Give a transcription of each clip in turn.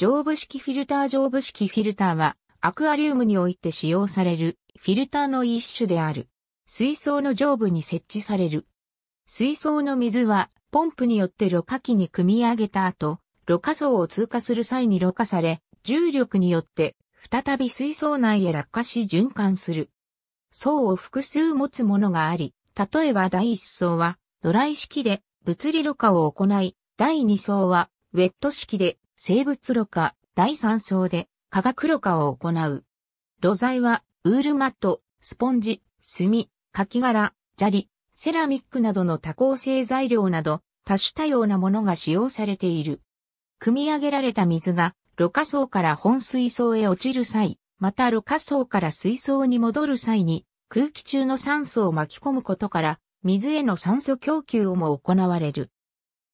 上部式フィルター上部式フィルターは、アクアリウムにおいて使用されるフィルターの一種である。水槽の上部に設置される。水槽の水は、ポンプによってろ過器に組み上げた後、ろ過層を通過する際にろ過され、重力によって、再び水槽内へ落下し循環する。層を複数持つものがあり、例えば第一層は、ドライ式で物理ろ過を行い、第二層は、ウェット式で生物ろ過、第3層で化学ろ過を行う。土材は、ウールマット、スポンジ、炭、柿殻、砂利、セラミックなどの多孔性材料など、多種多様なものが使用されている。組み上げられた水が、ろ過層から本水槽へ落ちる際、またろ過層から水槽に戻る際に、空気中の酸素を巻き込むことから、水への酸素供給をも行われる。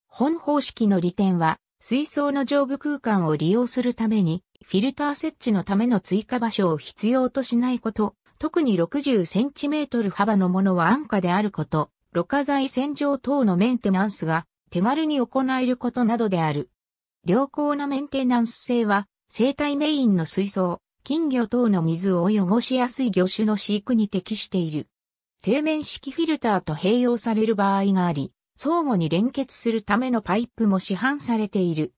本方式の利点は、水槽の上部空間を利用するために、フィルター設置のための追加場所を必要としないこと、特に 60cm 幅のものは安価であること、ろ過剤洗浄等のメンテナンスが手軽に行えることなどである。良好なメンテナンス性は、生態メインの水槽、金魚等の水を汚しやすい魚種の飼育に適している。底面式フィルターと併用される場合があり、相互に連結するためのパイプも市販されている。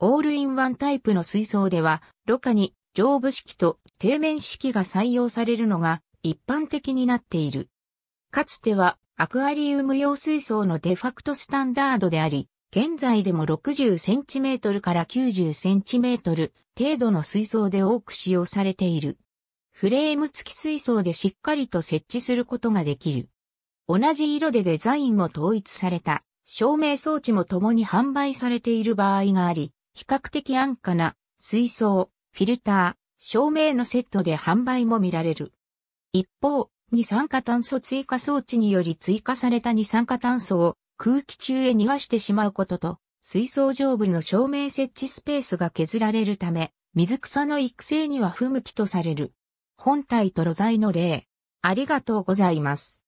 オールインワンタイプの水槽では、ろ過に上部式と底面式が採用されるのが一般的になっている。かつてはアクアリウム用水槽のデファクトスタンダードであり、現在でも 60cm から 90cm 程度の水槽で多く使用されている。フレーム付き水槽でしっかりと設置することができる。同じ色でデザインも統一された、照明装置も共に販売されている場合があり、比較的安価な水槽、フィルター、照明のセットで販売も見られる。一方、二酸化炭素追加装置により追加された二酸化炭素を空気中へ逃がしてしまうことと、水槽上部の照明設置スペースが削られるため、水草の育成には不向きとされる。本体と露材の例。ありがとうございます。